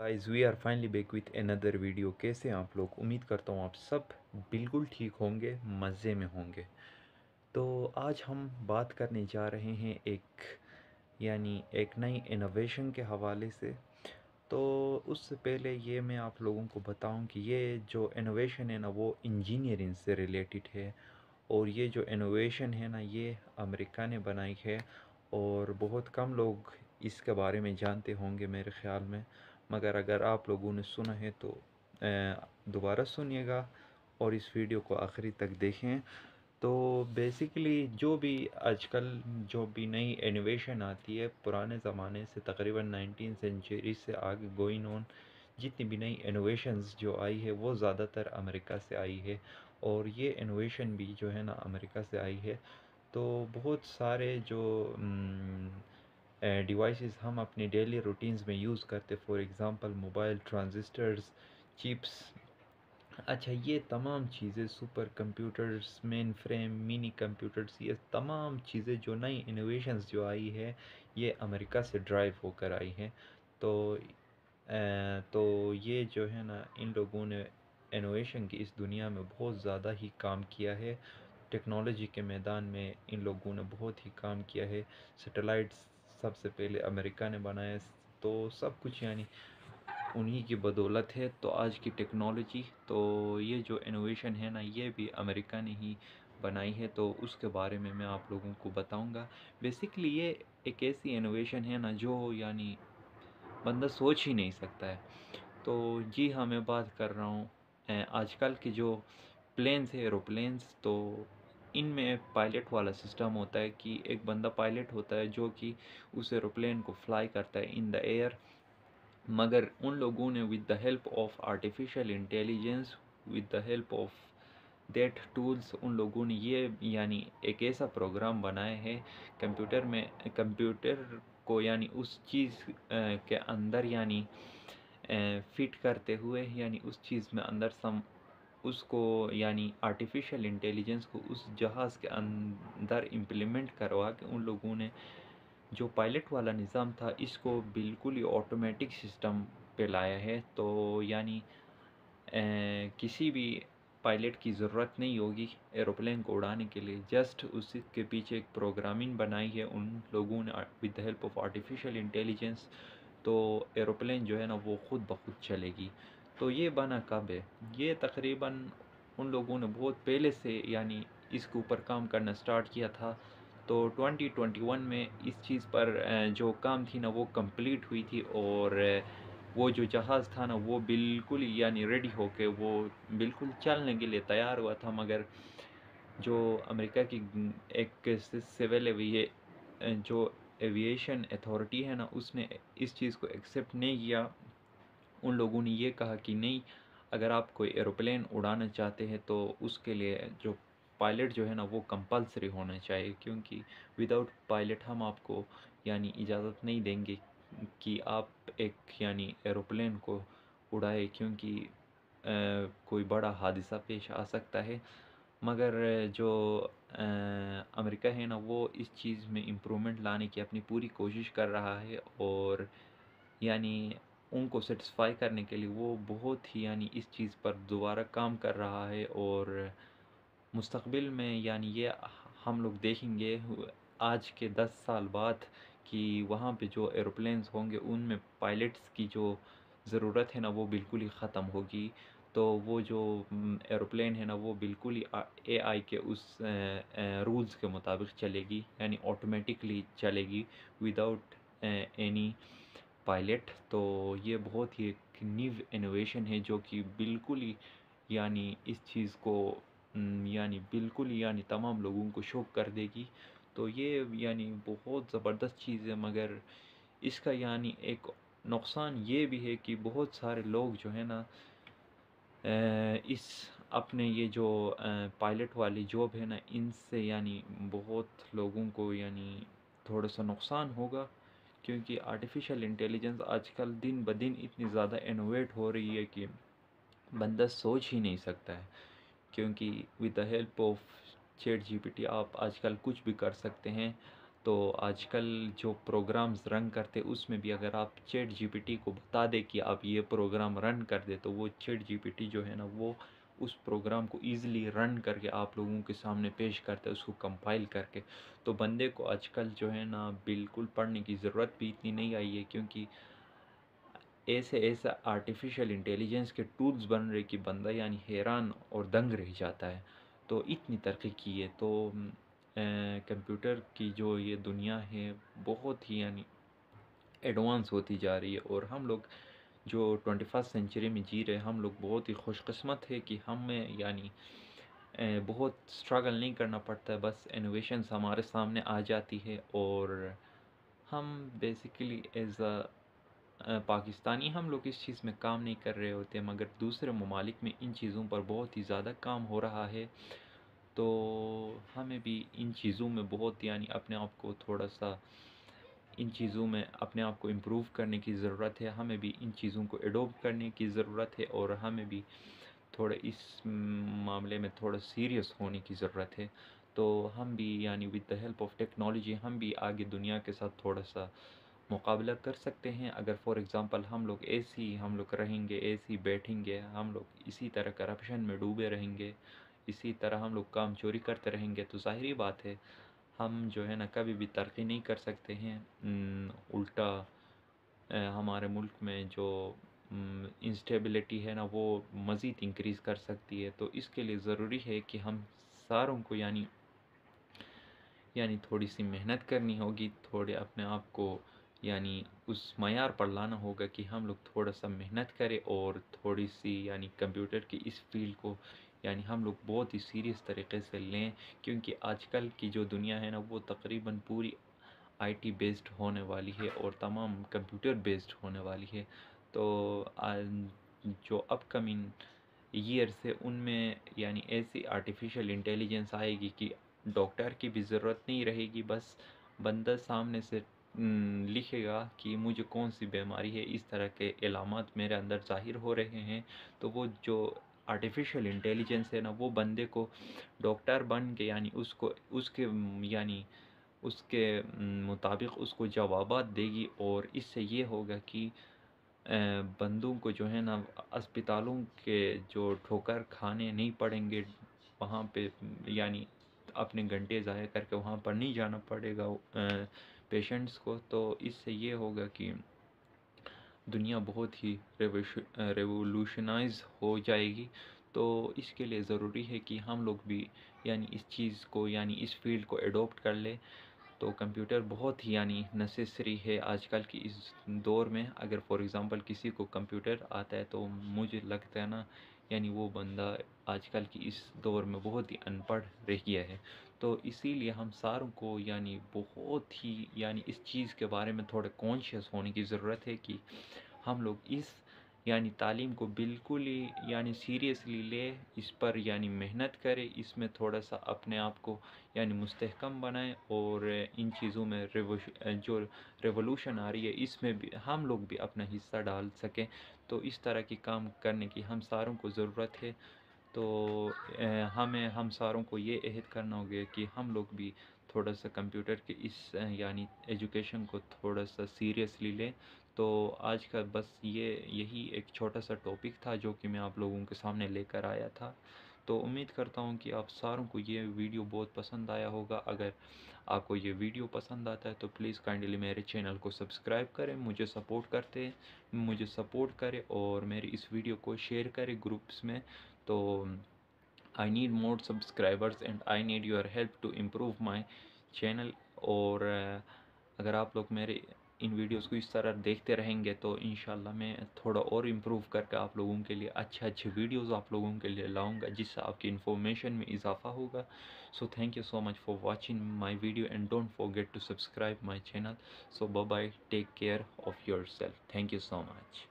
guys we are finally back with another video कैसे आप लोग उम्मीद करता हूँ आप सब बिल्कुल ठीक होंगे मज़े में होंगे तो आज हम बात करने जा रहे हैं एक यानी एक नई इनोवेशन के हवाले से तो उससे पहले ये मैं आप लोगों को बताऊँ कि ये जो इनोवेशन है ना वो इंजीनियरिंग से रिलेटेड है और ये जो इनोवेशन है ना ये अमेरिका ने बनाई है और बहुत कम लोग इसके बारे में जानते होंगे मेरे ख़्याल में मगर अगर आप लोगों ने सुना है तो दोबारा सुनिएगा और इस वीडियो को आखिरी तक देखें तो बेसिकली जो भी आजकल जो भी नई एनिवेशन आती है पुराने ज़माने से तकरीबन नाइनटीन सेंचुरी से आगे गोइंग ऑन जितनी भी नई इनोवेशनस जो आई है वो ज़्यादातर अमेरिका से आई है और ये इनोवेशन भी जो है ना अमेरिका से आई है तो बहुत सारे जो डिवाइसेस हम अपने डेली रूटीन्स में यूज़ करते for example mobile transistors chips अच्छा ये तमाम चीज़ें supercomputers mainframe minicomputers ये तमाम चीज़ें जो नई इनोवेशंस जो आई है ये अमेरिका से ड्राइव होकर आई हैं तो तो ये जो है ना इन लोगों ने इनोवेशन की इस दुनिया में बहुत ज़्यादा ही काम किया है टेक्नोलॉजी के मैदान में इन लोगों ने बहुत ही काम किया है सेटेलाइट्स सबसे पहले अमेरिका ने बनाया तो सब कुछ यानी उन्हीं की बदौलत है तो आज की टेक्नोलॉजी तो ये जो इनोवेशन है ना ये भी अमेरिका ने ही बनाई है तो उसके बारे में मैं आप लोगों को बताऊंगा बेसिकली ये एक ऐसी इनोवेशन है ना जो यानी बंदा सोच ही नहीं सकता है तो जी हाँ मैं बात कर रहा हूँ आजकल के जो प्लेन्स है एरोप्लेन्स तो इनमें पायलट वाला सिस्टम होता है कि एक बंदा पायलट होता है जो कि उस एरोप्लेन को फ्लाई करता है इन द एयर मगर उन लोगों ने with the help of artificial intelligence with the help of date tools उन लोगों ने ये यानी एक ऐसा प्रोग्राम बनाया है कंप्यूटर में कंप्यूटर को यानी उस चीज़ के अंदर यानी फिट करते हुए यानी उस चीज़ में अंदर सम उसको यानी आर्टिफिशियल इंटेलिजेंस को उस जहाज़ के अंदर इम्प्लीमेंट करवा के उन लोगों ने जो पायलट वाला निज़ाम था इसको बिल्कुल ही ऑटोमेटिक सिस्टम पे लाया है तो यानी ए, किसी भी पायलट की ज़रूरत नहीं होगी एरोप्लेन को उड़ाने के लिए जस्ट उसी के पीछे एक प्रोग्रामिंग बनाई है उन लोगों ने with the help of artificial intelligence तो एरोप्लेन जो है ना वो ख़ुद ब खुद चलेगी तो ये बना कब है ये तकरीबन उन लोगों ने बहुत पहले से यानी इसके ऊपर काम करना स्टार्ट किया था तो 2021 में इस चीज़ पर जो काम थी ना वो कंप्लीट हुई थी और वो जो जहाज़ था ना वो बिल्कुल यानी रेडी होके वो बिल्कुल चलने के लिए तैयार हुआ था मगर जो अमेरिका की एक सिविल एविए जो एविएशन अथॉरिटी है ना उसने इस चीज़ को एक्सेप्ट नहीं किया उन लोगों ने ये कहा कि नहीं अगर आप कोई एरोप्लेन उड़ाना चाहते हैं तो उसके लिए जो पायलट जो है ना वो कंपलसरी होना चाहिए क्योंकि विदाउट पायलट हम आपको यानी इजाज़त नहीं देंगे कि आप एक यानी एरोप्लेन को उड़ाए क्योंकि आ, कोई बड़ा हादसा पेश आ सकता है मगर जो आ, अमेरिका है ना वो इस चीज़ में इम्प्रूवमेंट लाने की अपनी पूरी कोशिश कर रहा है और यानी उनको सेटिस्फाई करने के लिए वो बहुत ही यानी इस चीज़ पर दोबारा काम कर रहा है और मुस्तबिल में यानी ये हम लोग देखेंगे आज के दस साल बाद कि वहाँ पे जो एरोप्लेन्स होंगे उनमें पायलट्स की जो ज़रूरत है ना वो बिल्कुल ही ख़त्म होगी तो वो जो एरोप्लेन है ना वो बिल्कुल ही ए आई के उस रूल्स के मुताबिक चलेगी यानी ऑटोमेटिकली चलेगी विदाउट एनी पायलट तो ये बहुत ही एक न्यू इनोवेशन है जो कि बिल्कुल ही यानी इस चीज़ को यानी बिल्कुल ही यानी तमाम लोगों को शौक कर देगी तो ये यानी बहुत ज़बरदस्त चीज़ है मगर इसका यानी एक नुकसान ये भी है कि बहुत सारे लोग जो है ना इस अपने ये जो पायलट वाली जॉब है ना इनसे यानी बहुत लोगों को यानी थोड़ा सा नुकसान होगा क्योंकि आर्टिफिशियल इंटेलिजेंस आजकल दिन ब दिन इतनी ज़्यादा इनोवेट हो रही है कि बंदा सोच ही नहीं सकता है क्योंकि with the help of ChatGPT आप आजकल कुछ भी कर सकते हैं तो आजकल जो प्रोग्राम्स रन करते उसमें भी अगर आप चेट जीपीटी को बता दें कि आप ये प्रोग्राम रन कर दे तो वो चेट जीपीटी जो है ना वो उस प्रोग्राम को ईज़िली रन करके आप लोगों के सामने पेश करता है उसको कंपाइल करके तो बंदे को आजकल जो है ना बिल्कुल पढ़ने की ज़रूरत भी इतनी नहीं आई है क्योंकि ऐसे ऐसे आर्टिफिशियल इंटेलिजेंस के टूल्स बन रहे कि बंदा यानी हैरान और दंग रह जाता है तो इतनी तरक्की की है तो कंप्यूटर की जो ये दुनिया है बहुत ही यानी एडवांस होती जा रही है और हम लोग जो ट्वेंटी फर्स्ट सेंचुरी में जी रहे हम लोग बहुत ही खुशकस्मत है कि हमें यानी बहुत स्ट्रगल नहीं करना पड़ता है बस इनोवेशन हमारे सामने आ जाती है और हम बेसिकली एज़ अ पाकिस्तानी हम लोग इस चीज़ में काम नहीं कर रहे होते मगर दूसरे ममालिक में इन चीज़ों पर बहुत ही ज़्यादा काम हो रहा है तो हमें भी इन चीज़ों में बहुत यानी अपने आप को थोड़ा सा इन चीज़ों में अपने आप को इम्प्रूव करने की ज़रूरत है हमें भी इन चीज़ों को एडोप्ट करने की ज़रूरत है और हमें भी थोड़े इस मामले में थोड़ा सीरियस होने की ज़रूरत है तो हम भी यानी with the help of technology हम भी आगे दुनिया के साथ थोड़ा सा मुकाबला कर सकते हैं अगर फॉर एग्ज़ाम्पल हम लोग ए सी हम लोग रहेंगे ए सी बैठेंगे हम लोग इसी तरह करप्शन में डूबे रहेंगे इसी तरह हम लोग काम चोरी करते रहेंगे तो ज़ाहरी बात है हम जो है ना कभी भी तरक्की नहीं कर सकते हैं उल्टा हमारे मुल्क में जो इंस्टेबिलिटी है ना वो मज़ीद इंक्रीज़ कर सकती है तो इसके लिए ज़रूरी है कि हम सारों को यानी यानी थोड़ी सी मेहनत करनी होगी थोड़े अपने आप को यानी उस मैार पर लाना होगा कि हम लोग थोड़ा सा मेहनत करें और थोड़ी सी यानी कंप्यूटर की इस फील्ड को यानी हम लोग बहुत ही सीरियस तरीके से लें क्योंकि आजकल की जो दुनिया है ना वो तकरीबन पूरी आईटी बेस्ड होने वाली है और तमाम कंप्यूटर बेस्ड होने वाली है तो जो अपकमिंग ईयर से उनमें यानी ऐसी आर्टिफिशियल इंटेलिजेंस आएगी कि डॉक्टर की भी ज़रूरत नहीं रहेगी बस बंदा सामने से लिखेगा कि मुझे कौन सी बीमारी है इस तरह के अलामत मेरे अंदर जाहिर हो रहे हैं तो वो जो आर्टिफिशियल इंटेलिजेंस है ना वो बंदे को डॉक्टर बन के यानी उसको उसके यानी उसके मुताबिक उसको जवाब देगी और इससे ये होगा कि बंदों को जो है ना अस्पतालों के जो ठोकर खाने नहीं पड़ेंगे वहाँ पे यानी अपने घंटे ज़ाया करके वहाँ पर नहीं जाना पड़ेगा पेशेंट्स को तो इससे ये होगा कि दुनिया बहुत ही रेवोल्यूशनाइज हो जाएगी तो इसके लिए ज़रूरी है कि हम लोग भी यानी इस चीज़ को यानी इस फील्ड को एडोप्ट कर ले तो कंप्यूटर बहुत ही यानी नेसेसरी है आजकल की इस दौर में अगर फॉर एग्ज़ाम्पल किसी को कंप्यूटर आता है तो मुझे लगता है ना यानी वो बंदा आजकल की इस दौर में बहुत ही अनपढ़ रह गया है तो इसीलिए हम सारों को यानी बहुत ही यानी इस चीज़ के बारे में थोड़े कॉन्शियस होने की ज़रूरत है कि हम लोग इस यानी तालीम को बिल्कुल ही यानी सीरियसली ले इस पर यानी मेहनत करे इसमें थोड़ा सा अपने आप को यानी मुस्तकम बनाए और इन चीज़ों में जो रेवोल्यूशन आ रही है इसमें भी हम लोग भी अपना हिस्सा डाल सकें तो इस तरह की काम करने की हम सारों को ज़रूरत है तो हमें हम सारों को ये अहद करना होगा कि हम लोग भी थोड़ा सा कंप्यूटर के इस यानी एजुकेशन को थोड़ा सा सीरियसली लें तो आज का बस ये यही एक छोटा सा टॉपिक था जो कि मैं आप लोगों के सामने लेकर आया था तो उम्मीद करता हूँ कि आप सारों को ये वीडियो बहुत पसंद आया होगा अगर आपको ये वीडियो पसंद आता है तो प्लीज़ काइंडली मेरे चैनल को सब्सक्राइब करें मुझे सपोर्ट करते मुझे सपोर्ट करें और मेरी इस वीडियो को शेयर करें ग्रुप्स में तो I need more subscribers and I need your help to improve my channel और अगर आप लोग मेरे इन वीडियोस को इस तरह देखते रहेंगे तो इन मैं थोड़ा और इम्प्रूव करके आप लोगों के लिए अच्छे अच्छे वीडियोस आप लोगों के लिए लाऊंगा जिससे आपकी इन्फॉर्मेशन में इजाफा होगा so thank you so much for watching my video and don't forget to subscribe my channel so bye take care of yourself thank you so much